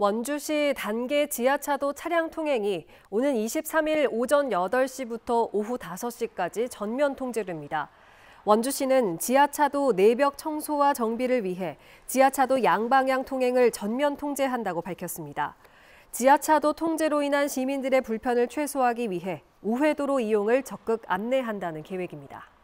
원주시 단계 지하차도 차량 통행이 오는 23일 오전 8시부터 오후 5시까지 전면 통제됩니다. 원주시는 지하차도 내벽 청소와 정비를 위해 지하차도 양방향 통행을 전면 통제한다고 밝혔습니다. 지하차도 통제로 인한 시민들의 불편을 최소화하기 위해 우회도로 이용을 적극 안내한다는 계획입니다.